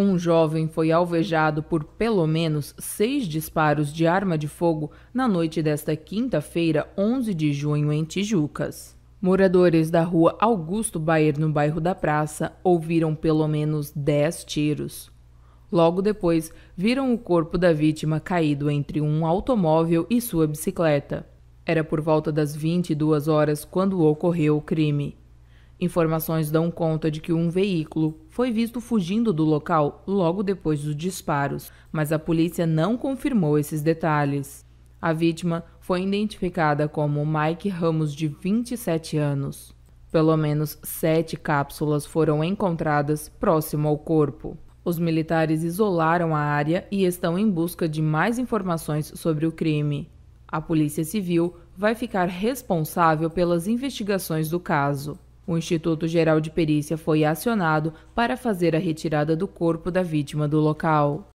Um jovem foi alvejado por pelo menos seis disparos de arma de fogo na noite desta quinta-feira, 11 de junho, em Tijucas. Moradores da rua Augusto Baer, no bairro da Praça, ouviram pelo menos dez tiros. Logo depois, viram o corpo da vítima caído entre um automóvel e sua bicicleta. Era por volta das 22 horas quando ocorreu o crime. Informações dão conta de que um veículo foi visto fugindo do local logo depois dos disparos, mas a polícia não confirmou esses detalhes. A vítima foi identificada como Mike Ramos, de 27 anos. Pelo menos sete cápsulas foram encontradas próximo ao corpo. Os militares isolaram a área e estão em busca de mais informações sobre o crime. A Polícia Civil vai ficar responsável pelas investigações do caso. O Instituto Geral de Perícia foi acionado para fazer a retirada do corpo da vítima do local.